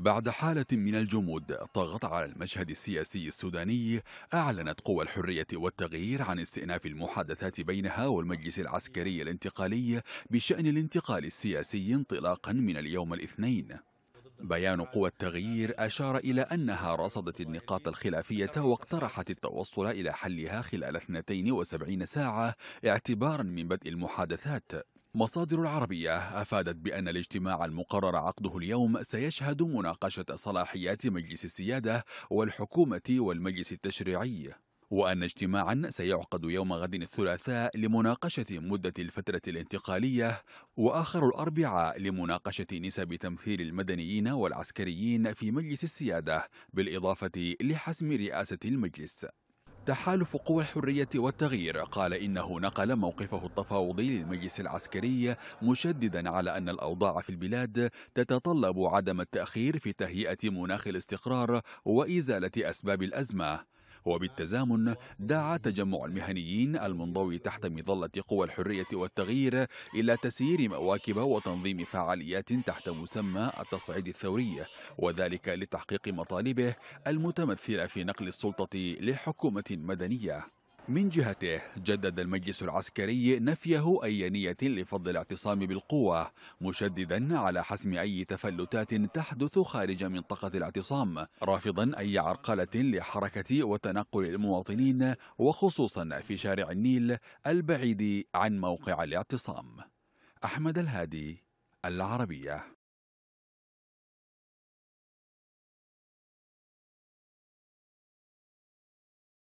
بعد حالة من الجمود طغت على المشهد السياسي السوداني أعلنت قوى الحرية والتغيير عن استئناف المحادثات بينها والمجلس العسكري الانتقالي بشأن الانتقال السياسي انطلاقا من اليوم الاثنين بيان قوى التغيير أشار إلى أنها رصدت النقاط الخلافية واقترحت التوصل إلى حلها خلال 72 ساعة اعتبارا من بدء المحادثات مصادر العربية أفادت بأن الاجتماع المقرر عقده اليوم سيشهد مناقشة صلاحيات مجلس السيادة والحكومة والمجلس التشريعي وأن اجتماعا سيعقد يوم غد الثلاثاء لمناقشة مدة الفترة الانتقالية وآخر الأربعاء لمناقشة نسب تمثيل المدنيين والعسكريين في مجلس السيادة بالإضافة لحسم رئاسة المجلس تحالف قوى الحرية والتغيير قال إنه نقل موقفه التفاوضي للمجلس العسكري مشددا على أن الأوضاع في البلاد تتطلب عدم التأخير في تهيئة مناخ الاستقرار وإزالة أسباب الأزمة وبالتزامن دعا تجمع المهنيين المنضوي تحت مظلة قوى الحرية والتغيير إلى تسيير مواكب وتنظيم فعاليات تحت مسمى التصعيد الثوري وذلك لتحقيق مطالبه المتمثلة في نقل السلطة لحكومة مدنية من جهته جدد المجلس العسكري نفيه أي نية لفض الاعتصام بالقوة مشددا على حسم أي تفلتات تحدث خارج منطقة الاعتصام رافضا أي عرقلة لحركة وتنقل المواطنين وخصوصا في شارع النيل البعيد عن موقع الاعتصام أحمد الهادي العربية